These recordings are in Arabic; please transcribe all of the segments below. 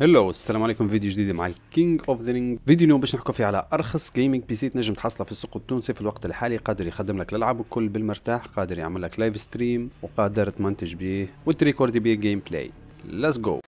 هلو السلام عليكم فيديو جديد مع الكينج اوف ذا رينج فيديو اليوم باش نحكوا فيه على ارخص جيمنج بي سي تنجم تحصله في السوق التونسي في الوقت الحالي قادر يخدم لك الالعاب الكل بالمرتاح قادر يعمل لك لايف ستريم وقادر تمنتج بيه وتريكوردي بيه جيم بلاي ليتس جو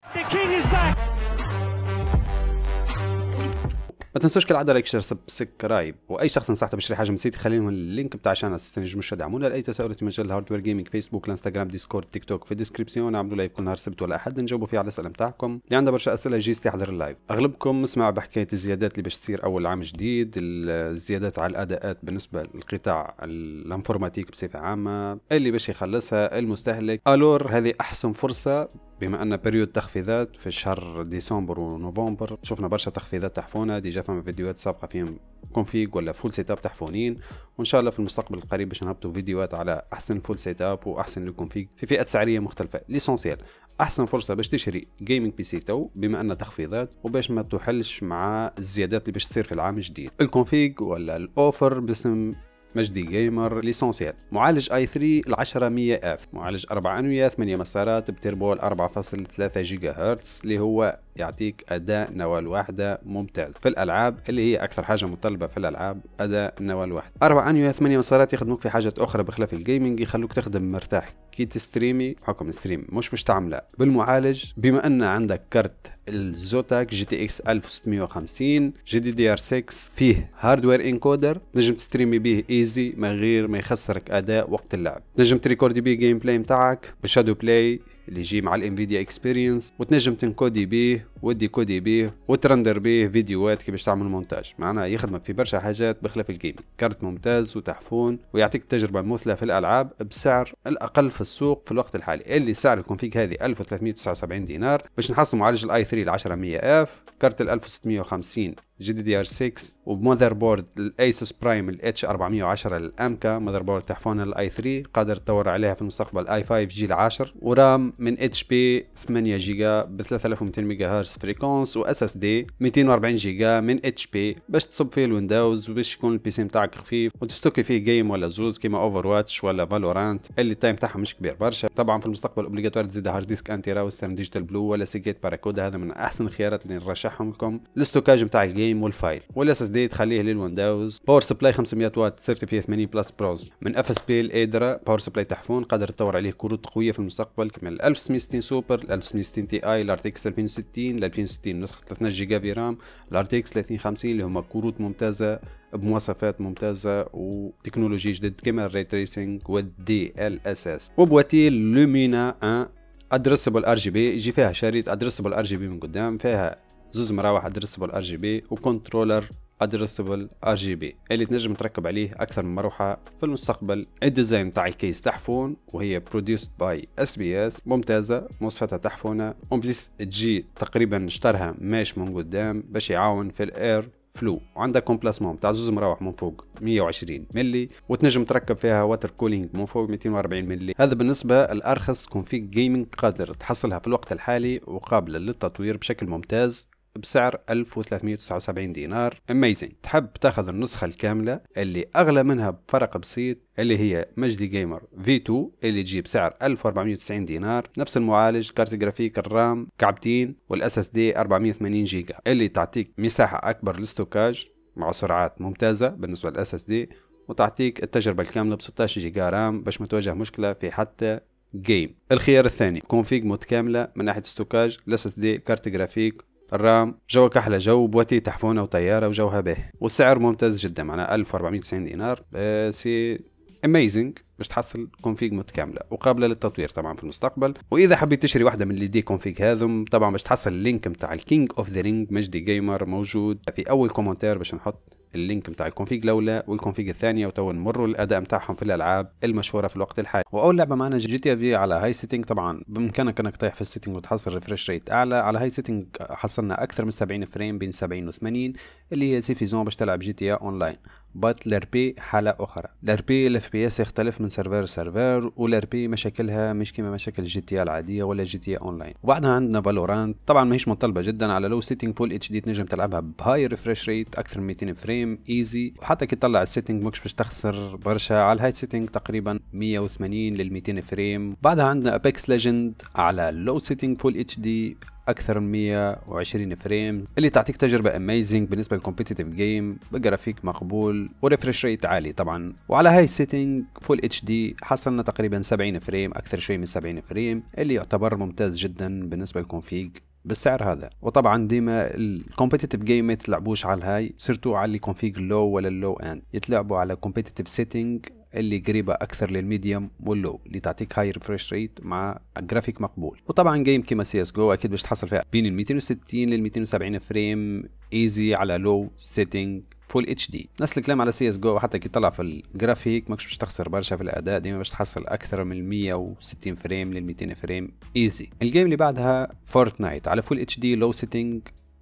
ما تنسوش كل عاده لايك شير سبسكرايب واي شخص نصحته بشري حاجه نسيت خلي لهم اللينك بتاع عشان السنه تدعمونا يدعمونا لاي تساؤلات في مجال الهاردوير جيمنج فيسبوك انستغرام ديسكورد تيك توك في الديسكربسيون نعملوا لايف كل نهار سبت ولا احد نجاوبوا فيه على الاسئله نتاعكم اللي عنده برشا اسئله يجي يستحضر اللايف اغلبكم مسمع بحكايه الزيادات اللي باش تصير اول عام جديد الزيادات على الاداءات بالنسبه للقطاع الانفورماتيك بصفه عامه اللي باش يخلصها المستهلك الور هذه احسن فرصه بما ان بريود تخفيضات في شهر ديسمبر ونوفمبر شفنا برشا تخفيضات تحفونه ديجا فما فيديوهات سابقه فيهم كونفيغ ولا فول سيت اب تحفونين وان شاء الله في المستقبل القريب باش نهبطوا فيديوهات على احسن فول سيت اب واحسن الكونفيغ في فئات سعريه مختلفه ليسونسيال احسن فرصه باش تشري جيمنج بي سي تو بما ان تخفيضات وباش ما تحلش مع الزيادات اللي باش تصير في العام الجديد الكونفيغ ولا الاوفر باسم مجدي جيمر ليسونسيال معالج اي 3 ال 10100 اف معالج 4 انويه 8 مسارات بتربو 4.3 جيجا هرتز اللي هو يعطيك اداء نوال واحده ممتاز في الالعاب اللي هي اكثر حاجه مطلبه في الالعاب اداء نوال واحده 4 انويه 8 مسارات يخدموك في حاجه اخرى بخلاف الجيمنج يخلوك تخدم مرتاح كي تستريمي بحكم ستريم مش مستعمله بالمعالج بما ان عندك كرت الزوتاك جي تي اكس 1650 جي دي دي ار 6 فيه هاردوير انكودر نجم تستريمي به ايزي من غير ما يخسرك اداء وقت اللعب نجم تريكوردي به جيم بلاي متاعك بشادو بلاي اللي يجي مع الانفيديا اكسبيرينس وتنجم تنكودي بيه وتديكودي بيه وترندر بيه فيديوهات كيفاش تعمل مونتاج معناها يخدمك في برشا حاجات بخلاف الجيمنج كارت ممتاز وتحفون ويعطيك تجربه مثلى في الالعاب بسعر الاقل في السوق في الوقت الحالي اللي سعر الكونفيك هذه 1379 دينار باش نحصلوا معالج الاي 3 ل 10100 اف كارت ال 1650 جي دي دي ار 6 وبمذر بورد الايسوس برايم الاتش 410 للامكا مذر بورد تحفون الاي 3 قادر تطور عليها في المستقبل اي 5 جيل 10 ورام من اتش بي 8 جيجا ب 3200 ميجا هرتز فريكونس واس اس دي 240 جيجا من اتش بي باش تصب فيه الويندوز وباش يكون البي سي نتاعك خفيف وتستوكي فيه جيم ولا زوز كيما اوفر واتش ولا فالورانت اللي التايم تاعها مش كبير برشا طبعا في المستقبل اوبليغاتوار تزيد هارد ديسك انتيرا وسترن ديجيتال بلو ولا سيجيت باراكودا هذا من احسن الخيارات اللي نرشحهم لكم الاستوكاج نتاع الجيم النيم والفايل والاس اس دي تخليه للويندوز باور سبلاي 500 واط سيرتي في 80 بلس بروز من اف اس بي الادرا باور سبلاي تحفون قادر تطور عليه كروت قويه في المستقبل كما ال 1660 سوبر ال 1660 تي اي اكس 2060 ل 2060 نسخه 12 جيجا في رام اكس 3050 اللي هما كروت ممتازه بمواصفات ممتازه وتكنولوجي جديد كما الري تريسينج والدي ال اس اس وبواتي لومينا 1 ادريسبل ار جي بي يجي فيها شريط ادريسبل ار جي بي من قدام فيها زوز مراوح ادريسبل ار جي بي وكنترولر ادريسبل ار جي بي اللي تنجم تركب عليه اكثر من مروحه في المستقبل الديزاين تاع الكيس تحفون وهي بروديوسد باي اس بي اس ممتازه مواصفاتها تحفونه اون بليس تجي تقريبا اشترها ماش من قدام باش يعاون في الاير فلو وعندها كومبلاسمون تاع زوز مراوح من فوق 120 ملي وتنجم تركب فيها واتر كولينج من فوق 240 ملي هذا بالنسبه الارخص تكون فيك جيمنج قادر تحصلها في الوقت الحالي وقابله للتطوير بشكل ممتاز بسعر 1379 دينار اميزنج تحب تاخذ النسخة الكاملة اللي اغلى منها بفرق بسيط اللي هي مجدي جيمر في 2 اللي تجي بسعر 1490 دينار نفس المعالج كارت جرافيك الرام كعبتين والاس اس دي 480 جيجا اللي تعطيك مساحة اكبر للستوكاج مع سرعات ممتازة بالنسبة للاس اس دي وتعطيك التجربة الكاملة ب 16 جيجا رام باش ما تواجه مشكلة في حتى جيم الخيار الثاني كونفيج متكاملة من ناحية ستوكاج الاس اس دي كارت جرافيك الرام جوك أحلى جو بوتي تحفونة وطيارة وجوها به والسعر ممتاز جدا معناها 1490 دينار آه، سي اميزنج باش تحصل كونفيج متكامله وقابله للتطوير طبعا في المستقبل واذا حبيت تشري واحده من اللي دي كونفيج هذم طبعا باش تحصل اللينك نتاع الكينج اوف ذا رينج مجدي جيمر موجود في اول كومنتير باش نحط اللينك بتاع الكونفيج الاولى والكونفيج الثانيه وتو نمروا الاداء بتاعهم في الالعاب المشهوره في الوقت الحالي واول لعبه معنا جي تي في على هاي سيتنج طبعا بامكانك انك تطيح في السيتنج وتحصل ريفرش ريت اعلى على هاي سيتنج حصلنا اكثر من 70 فريم بين 70 و 80 اللي هي سيفيزون باش تلعب جي تي إيه اون لاين بات الربي حالة أخرى الربي الاف بي اس يختلف من سيرفر لسيرفر والاربي مشاكلها مش كما مشاكل جي تي العادية ولا جي تي اونلاين وبعدها عندنا فالورانت طبعا ماهيش مطلبة جدا على لو سيتنج فول اتش دي تنجم تلعبها بهاي ريفرش ريت أكثر من 200 فريم ايزي وحتى كي تطلع السيتنج ماكش باش تخسر برشا على الهاي سيتنج تقريبا 180 لل 200 فريم بعدها عندنا ابيكس ليجند على لو سيتنج فول اتش دي اكثر من 120 فريم اللي تعطيك تجربه اميزنج بالنسبه للكومبيتيتيف جيم بجرافيك مقبول وريفرش ريت عالي طبعا وعلى هاي السيتنج فول اتش دي حصلنا تقريبا 70 فريم اكثر شوي من 70 فريم اللي يعتبر ممتاز جدا بالنسبه للكونفيج بالسعر هذا وطبعا ديما الكومبيتيتيف جيم ما يتلعبوش على الهاي صرتوا على الكونفيج لو ولا اللو اند يتلعبوا على كومبيتيتيف سيتنج اللي قريبه اكثر للميديوم واللو اللي تعطيك هاي ريفرش ريت مع جرافيك مقبول وطبعا جيم كيما سي اس جو اكيد باش تحصل فيها بين ال 260 لل 270 فريم ايزي على لو سيتنج فول اتش دي نفس الكلام على سي اس جو حتى كي طلع في الجرافيك ماكش باش تخسر برشا في الاداء ديما باش تحصل اكثر من 160 فريم لل 200 فريم ايزي الجيم اللي بعدها فورتنايت على فول اتش دي لو سيتنج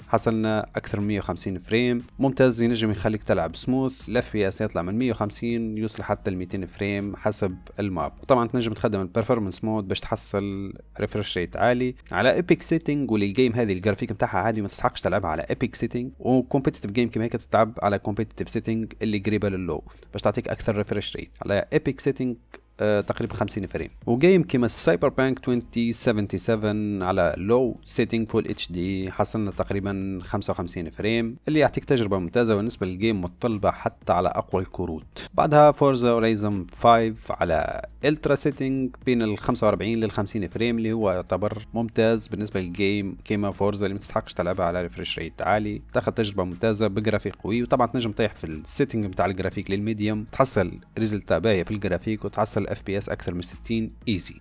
حصلنا أكثر من 150 فريم ممتاز ينجم يخليك تلعب سموث الاف بي اس يطلع من 150 يوصل حتى ل 200 فريم حسب الماب وطبعا تنجم تخدم البرفورمانس مود باش تحصل ريفرش ريت عالي على ايبك سيتنج وللجيم هذه الجرافيك نتاعها عادي ما تستحقش تلعبها على ايبك سيتنج وكومبيتيتيف جيم كيما هيك تتعب على كومبيتيتيف سيتنج اللي قريبه للو باش تعطيك اكثر ريفرش ريت على ايبك سيتنج آه، تقريبا 50 فريم وجيم كيما السايبر بانك 2077 على لو سيتنج فول اتش دي حصلنا تقريبا 55 فريم اللي يعطيك تجربه ممتازه بالنسبه للجيم متطلبه حتى على اقوى الكروت بعدها فورزا هورايزن 5 على الترا سيتنج بين ال 45 لل 50 فريم اللي هو يعتبر ممتاز بالنسبه للجيم كيما فورزا اللي ما تستحقش تلعبها على ريفرش ريت عالي تاخذ تجربه ممتازه بجرافيك قوي وطبعا تنجم تطيح في السيتنج بتاع الجرافيك للميديوم تحصل ريزلت باهيه في الجرافيك وتحصل الاف بي اس اكثر من 60 ايزي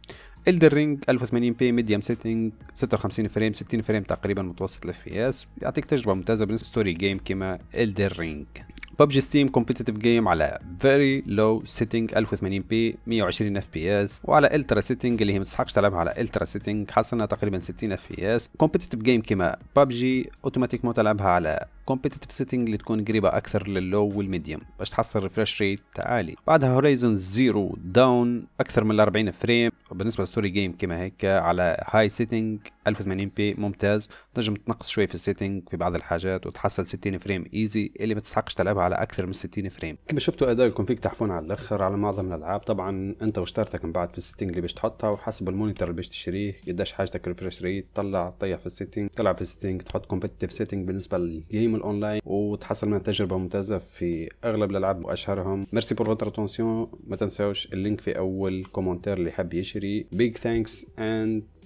الدر رينج 1080 بي ميديم سيتنج 56 فريم 60 فريم تقريبا متوسط الاف بي اس يعطيك تجربه ممتازه بالنسبه ستوري جيم كما الدر رينج ببجي ستيم كومبيتيتيف جيم على فيري لو سيتنج 1080 بي 120 اف بي اس وعلى الترا سيتنج اللي هي ما تستحقش تلعبها على الترا سيتنج حصلنا تقريبا 60 اف بي اس كومبيتيتيف جيم كيما ببجي اوتوماتيكمون تلعبها على الكومبيتيتيف سيتنج اللي تكون قريبه اكثر لللو والميديوم باش تحصل ريفرش ريت عالي بعدها هورايزون زيرو داون اكثر من 40 فريم بالنسبه للستوري جيم كما هيك على هاي سيتنج 1080 بي ممتاز تنجم تنقص شوي في السيتنج في بعض الحاجات وتحصل 60 فريم ايزي اللي ما تستحقش تلعبها على اكثر من 60 فريم كما شفتوا اداء الكونفيك تحفون على الاخر على معظم الالعاب طبعا انت وشطارتك من بعد في السيتنج اللي باش تحطها وحسب المونيتور اللي باش تشتريه قداش حاجتك ريفرش ريت طلع طيح في السيتنج تلعب في السيتنج تحط كومبيتيف سيتنج بالنسبه للجيمر الاونلاين وتحصل منها تجربه ممتازه في اغلب الالعاب واشهرهم ميرسي بور فوتر اتونسيون ما تنساوش اللينك في اول كومنتير اللي حاب يشري بيج ثانكس اند